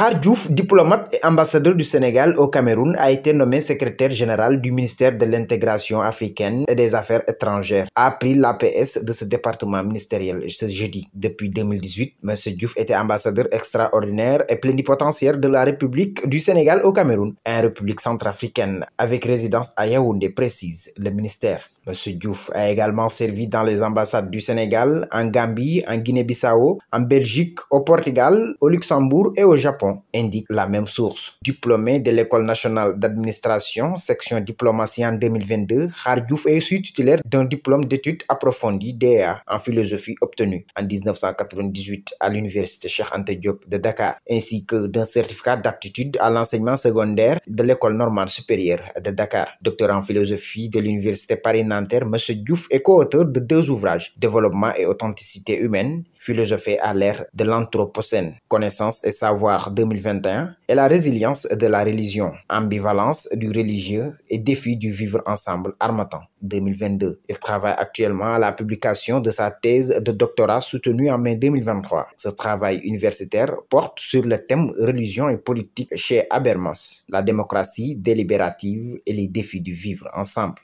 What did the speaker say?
Har diplomate et ambassadeur du Sénégal au Cameroun, a été nommé secrétaire général du ministère de l'intégration africaine et des affaires étrangères, a pris l'APS de ce département ministériel ce jeudi. Depuis 2018, M. Diouf était ambassadeur extraordinaire et plénipotentiaire de la République du Sénégal au Cameroun, une république centrafricaine avec résidence à Yaoundé, précise le ministère. Monsieur Diouf a également servi dans les ambassades du Sénégal, en Gambie, en Guinée-Bissau, en Belgique, au Portugal, au Luxembourg et au Japon, indique la même source. Diplômé de l'École nationale d'administration, section diplomatie en 2022, Khar est issu titulaire d'un diplôme d'études approfondies DEA en philosophie obtenu en 1998 à l'université Cheikh Ante Diop de Dakar, ainsi que d'un certificat d'aptitude à l'enseignement secondaire de l'École normale supérieure de Dakar. Docteur en philosophie de l'université paris Monsieur M. Diouf est co-auteur de deux ouvrages, Développement et authenticité humaine, philosophie à l'ère de l'Anthropocène, Connaissance et savoir 2021, et la résilience de la religion, ambivalence du religieux et défi du vivre ensemble, Armatan 2022. Il travaille actuellement à la publication de sa thèse de doctorat soutenue en mai 2023. Ce travail universitaire porte sur le thème religion et politique chez Habermas, la démocratie délibérative et les défis du vivre ensemble.